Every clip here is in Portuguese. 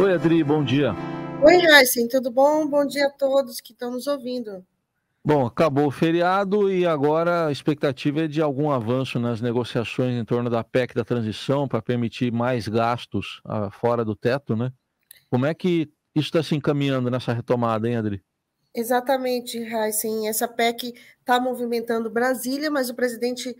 Oi, Adri, bom dia. Oi, Heisen, tudo bom? Bom dia a todos que estão nos ouvindo. Bom, acabou o feriado e agora a expectativa é de algum avanço nas negociações em torno da PEC da transição para permitir mais gastos ah, fora do teto, né? Como é que isso está se encaminhando nessa retomada, hein, Adri? Exatamente, Heisen. Essa PEC está movimentando Brasília, mas o presidente,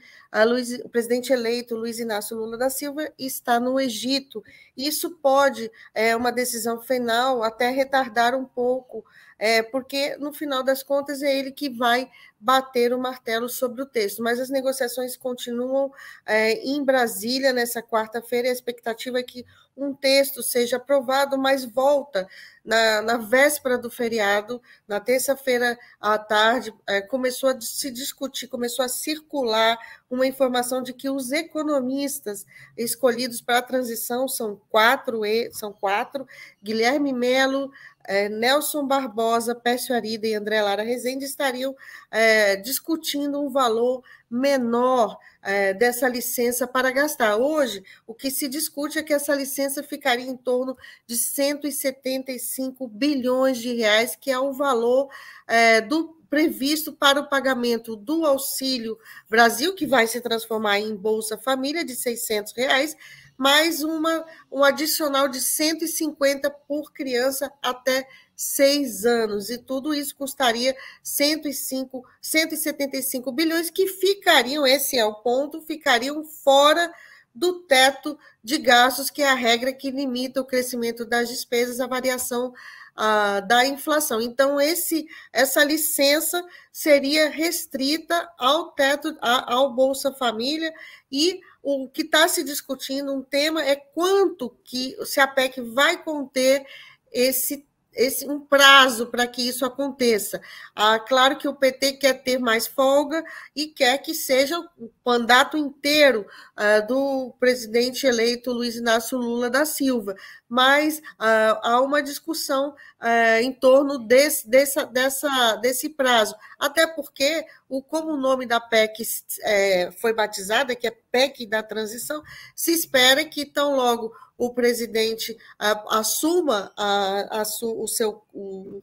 Luiz, o presidente eleito Luiz Inácio Lula da Silva está no Egito. Isso pode, é, uma decisão final, até retardar um pouco, é, porque no final das contas é ele que vai bater o martelo sobre o texto. Mas as negociações continuam é, em Brasília nessa quarta-feira, a expectativa é que um texto seja aprovado, mas volta na, na véspera do feriado, na terça-feira à tarde, é, começou a se discutir, começou a circular uma informação de que os economistas escolhidos para a transição são quatro, são quatro Guilherme Melo, é, Nelson Barbosa, Pécio Arida e André Lara Rezende estariam é, discutindo um valor menor é, dessa licença para gastar. Hoje, o que se discute é que essa licença ficaria em torno de 175 bilhões de reais, que é o valor é, do previsto para o pagamento do Auxílio Brasil, que vai se transformar em Bolsa Família de 600 reais, mais uma, um adicional de 150 por criança até seis anos. E tudo isso custaria 105, 175 bilhões que ficariam, esse é o ponto, ficariam fora do teto de gastos, que é a regra que limita o crescimento das despesas à variação ah, da inflação. Então, esse, essa licença seria restrita ao teto, a, ao Bolsa Família, e o que está se discutindo, um tema, é quanto que se a PEC vai conter esse esse, um prazo para que isso aconteça. Ah, claro que o PT quer ter mais folga e quer que seja o mandato inteiro ah, do presidente eleito Luiz Inácio Lula da Silva, mas ah, há uma discussão ah, em torno desse, dessa, dessa, desse prazo, até porque o, como o nome da PEC eh, é, foi batizada, que é PEC da transição, se espera que tão logo o presidente a, assuma a, a, su, o seu,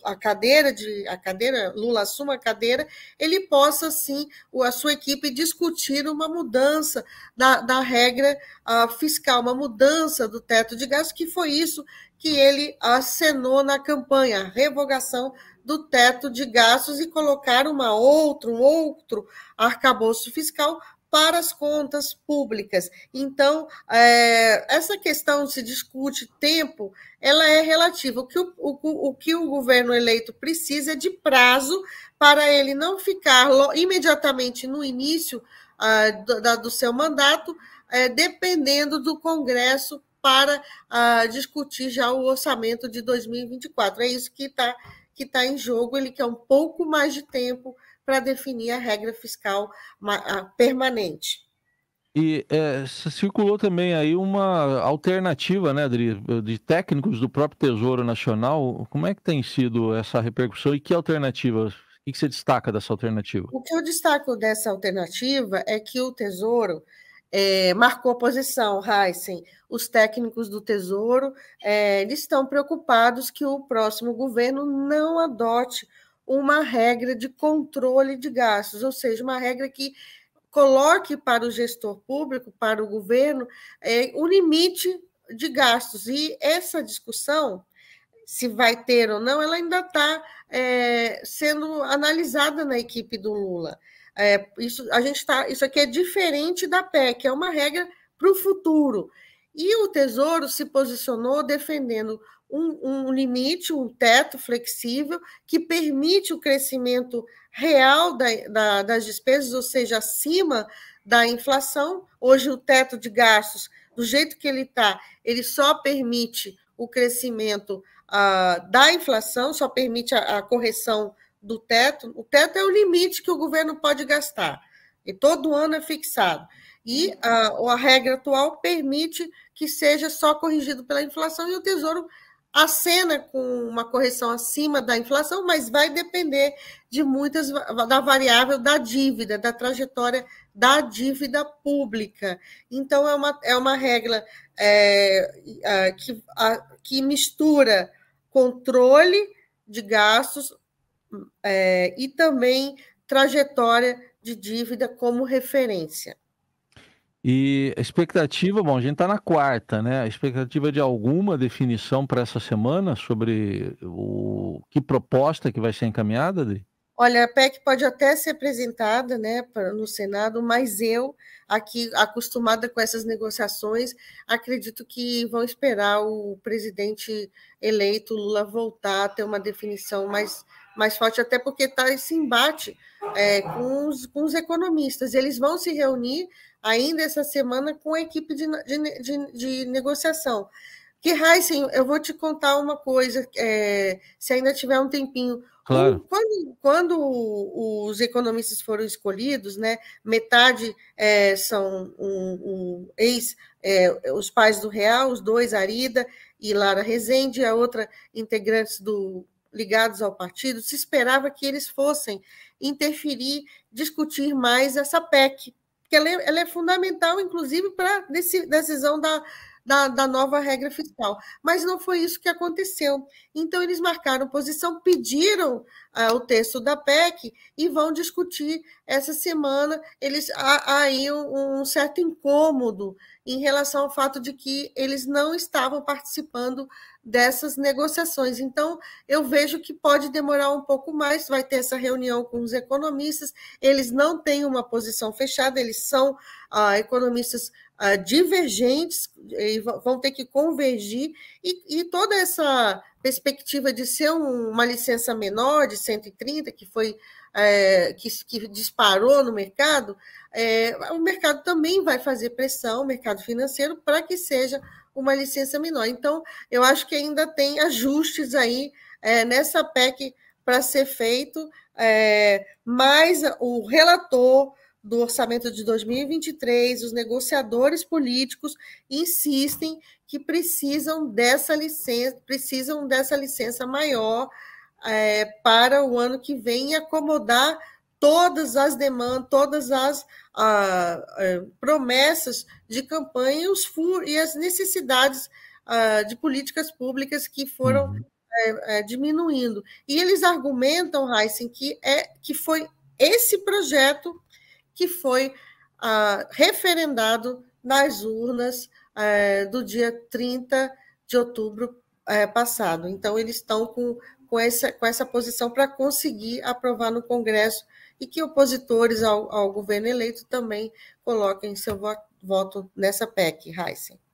a cadeira de a cadeira, Lula assuma a cadeira, ele possa sim, a sua equipe discutir uma mudança da, da regra a, fiscal, uma mudança do teto de gastos, que foi isso que ele acenou na campanha, a revogação do teto de gastos e colocar uma outro um outro arcabouço fiscal para as contas públicas. Então, é, essa questão se discute tempo, ela é relativa. O que o, o, o que o governo eleito precisa é de prazo para ele não ficar imediatamente no início ah, do, do, seu mandato, é, dependendo do Congresso para ah, discutir já o orçamento de 2024. É isso que está que tá em jogo, ele quer um pouco mais de tempo para definir a regra fiscal permanente. E é, circulou também aí uma alternativa, né, Adri, de técnicos do próprio Tesouro Nacional. Como é que tem sido essa repercussão e que alternativas? O que você destaca dessa alternativa? O que eu destaco dessa alternativa é que o Tesouro é, marcou posição, Heisen. Os técnicos do Tesouro é, estão preocupados que o próximo governo não adote uma regra de controle de gastos, ou seja, uma regra que coloque para o gestor público, para o governo, é, o limite de gastos. E essa discussão, se vai ter ou não, ela ainda está é, sendo analisada na equipe do Lula. É, isso, a gente tá, isso aqui é diferente da PEC, é uma regra para o futuro. E o Tesouro se posicionou defendendo um, um, limite, um teto flexível, que permite o crescimento real da, da, das despesas, ou seja, acima da inflação. Hoje, o teto de gastos, do jeito que ele está, ele só permite o crescimento ah, da inflação, só permite a, a correção do teto. O teto é o limite que o governo pode gastar, e todo ano é fixado. E a, a regra atual permite que seja só corrigido pela inflação e o Tesouro acena com uma correção acima da inflação, mas vai depender de muitas da variável da dívida, da trajetória da dívida pública. Então é uma, é uma regra é, que, a, que mistura controle de gastos é, e também trajetória de dívida como referência. E a expectativa, bom, a gente está na quarta, né? A expectativa é de alguma definição para essa semana sobre o que proposta que vai ser encaminhada, Adri? Olha, a PEC pode até ser apresentada né, no Senado, mas eu, aqui acostumada com essas negociações, acredito que vão esperar o presidente eleito Lula voltar a ter uma definição mais mais forte, até porque está esse embate é, com, os, com os economistas. Eles vão se reunir ainda essa semana com a equipe de, de, de, de negociação. Que Heisen, eu vou te contar uma coisa, é, se ainda tiver um tempinho. Claro. Quando, quando, os economistas foram escolhidos, né, metade é, são um, um ex, é, os pais do Real, os dois, Arida e Lara Rezende, a outra integrantes do ligados ao partido, se esperava que eles fossem interferir, discutir mais essa PEC, porque ela é, ela é fundamental, inclusive, para a decisão da, da, da nova regra fiscal. Mas não foi isso que aconteceu. Então, eles marcaram posição, pediram ah, o texto da PEC e vão discutir essa semana. Eles há, há aí um, um certo incômodo em relação ao fato de que eles não estavam participando dessas negociações. Então, eu vejo que pode demorar um pouco mais, vai ter essa reunião com os economistas, eles não têm uma posição fechada, eles são ah, economistas uh, divergentes e vão ter que convergir, e, e toda essa perspectiva de ser um, uma licença menor de 130, que foi é, que, que, disparou no mercado, é, o mercado também vai fazer pressão, o mercado financeiro, para que seja uma licença menor. Então, eu acho que ainda tem ajustes aí é, nessa PEC para ser feito, mas o relator do orçamento de 2023, os negociadores políticos insistem que precisam dessa licença, precisam dessa licença maior é, para o ano que vem e acomodar todas as demandas, todas as é, promessas de campanha e, os e as necessidades de políticas públicas que foram uhum. é, é, diminuindo. E eles argumentam, Heisen, que, é, que foi esse projeto que foi ah, referendado nas urnas eh, do dia 30 de outubro eh, passado. Então, eles estão com, com, essa, com essa posição para conseguir aprovar no Congresso e que opositores ao, ao governo eleito também coloquem seu voto, voto nessa PEC, Heisen.